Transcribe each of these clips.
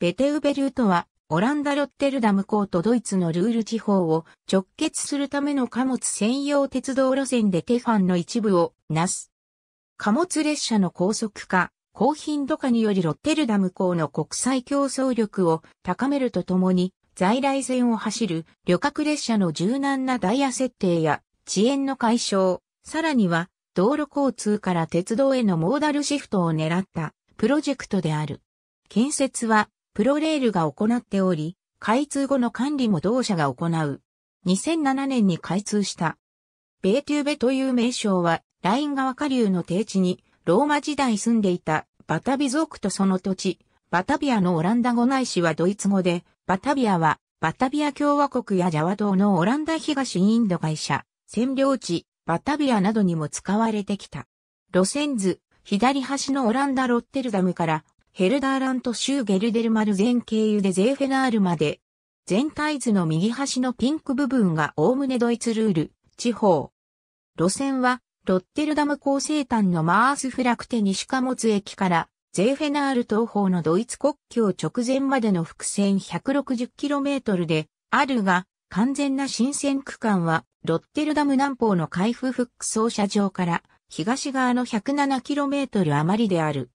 ベテウベルートは、オランダ・ロッテルダム港とドイツのルール地方を直結するための貨物専用鉄道路線でテファンの一部をなす。貨物列車の高速化、高頻度化によりロッテルダム港の国際競争力を高めるとともに、在来線を走る旅客列車の柔軟なダイヤ設定や遅延の解消、さらには道路交通から鉄道へのモーダルシフトを狙ったプロジェクトである。建設はプロレールが行っており、開通後の管理も同社が行う。2007年に開通した。ベーテューベという名称は、ライン川下流の低地に、ローマ時代住んでいたバタビ族とその土地、バタビアのオランダ語内市はドイツ語で、バタビアは、バタビア共和国やジャワ島のオランダ東インド会社、占領地、バタビアなどにも使われてきた。路線図、左端のオランダロッテルダムからヘルダーラント州ゲルデルマル全経由でゼーフェナールまで、全体図の右端のピンク部分がおおむねドイツルール、地方。路線は、ロッテルダム高生端のマースフラクテ西貨物駅から、ゼーフェナール東方のドイツ国境直前までの伏線 160km で、あるが、完全な新線区間は、ロッテルダム南方の海部フック操車場から、東側の 107km 余りである。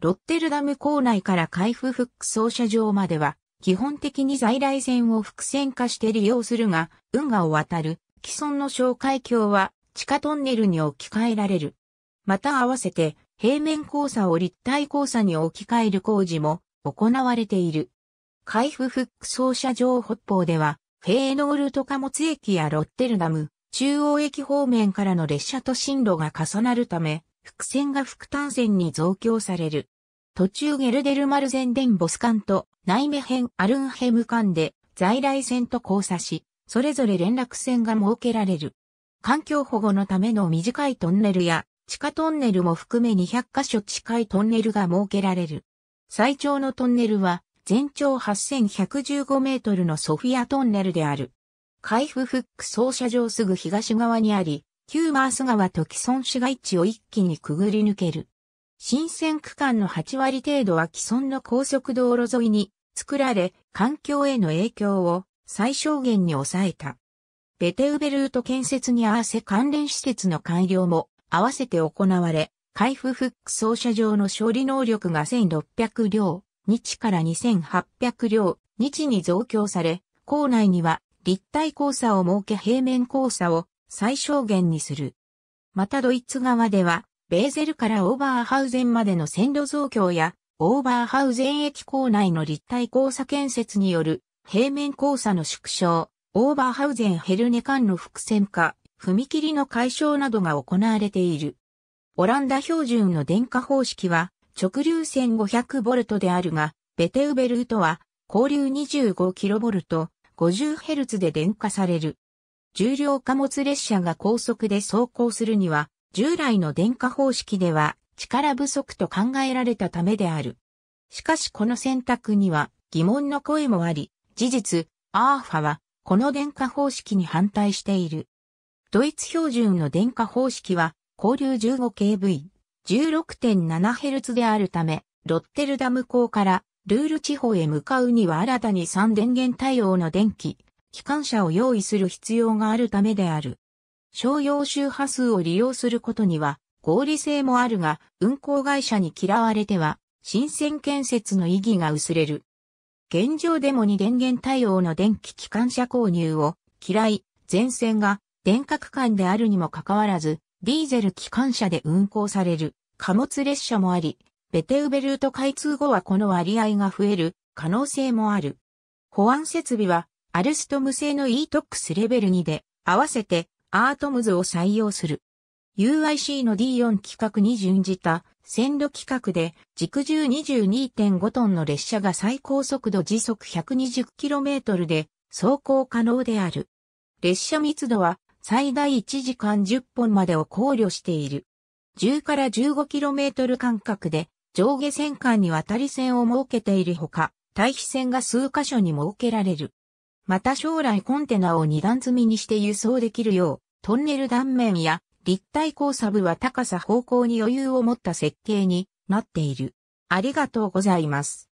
ロッテルダム構内から海部フック操車場までは、基本的に在来線を複線化して利用するが、運河を渡る既存の小海峡は地下トンネルに置き換えられる。また合わせて平面交差を立体交差に置き換える工事も行われている。海部フック操車場北方では、フェーノールト貨物駅やロッテルダム、中央駅方面からの列車と進路が重なるため、複線が副単線に増強される。途中ゲルデルマルゼンデンボス間と内目メヘンアルンヘム間で在来線と交差し、それぞれ連絡線が設けられる。環境保護のための短いトンネルや地下トンネルも含め200カ所近いトンネルが設けられる。最長のトンネルは全長8115メートルのソフィアトンネルである。海部フック操車場すぐ東側にあり、旧マース川と既存市街地を一気にくぐり抜ける。新線区間の8割程度は既存の高速道路沿いに作られ、環境への影響を最小限に抑えた。ベテウベルート建設に合わせ関連施設の改良も合わせて行われ、海部フック操車場の処理能力が1600両、日から2800両、日に増強され、校内には立体交差を設け平面交差を最小限にする。またドイツ側では、ベーゼルからオーバーハウゼンまでの線路増強や、オーバーハウゼン駅構内の立体交差建設による平面交差の縮小、オーバーハウゼンヘルネ間の伏線化、踏切の解消などが行われている。オランダ標準の電化方式は直流線 500V であるが、ベテウベルートは交流 25kV、50Hz で電化される。重量貨物列車が高速で走行するには、従来の電化方式では力不足と考えられたためである。しかしこの選択には疑問の声もあり、事実、アーファはこの電化方式に反対している。ドイツ標準の電化方式は、交流 15kV、16.7Hz であるため、ロッテルダム港からルール地方へ向かうには新たに3電源対応の電気、機関車を用意する必要があるためである。商用周波数を利用することには合理性もあるが、運行会社に嫌われては、新鮮建設の意義が薄れる。現状でも二電源対応の電気機関車購入を嫌い、前線が電化区間であるにもかかわらず、ディーゼル機関車で運行される貨物列車もあり、ベテウベルート開通後はこの割合が増える可能性もある。保安設備はアルストム製の ETOX レベル2で、合わせてアートムズを採用する。UIC の D4 規格に準じた線路規格で軸重22.5トンの列車が最高速度時速 120km で走行可能である。列車密度は最大1時間10本までを考慮している。10から 15km 間隔で上下線間に渡り線を設けているほか、対比線が数箇所に設けられる。また将来コンテナを二段積みにして輸送できるよう、トンネル断面や立体交差部は高さ方向に余裕を持った設計になっている。ありがとうございます。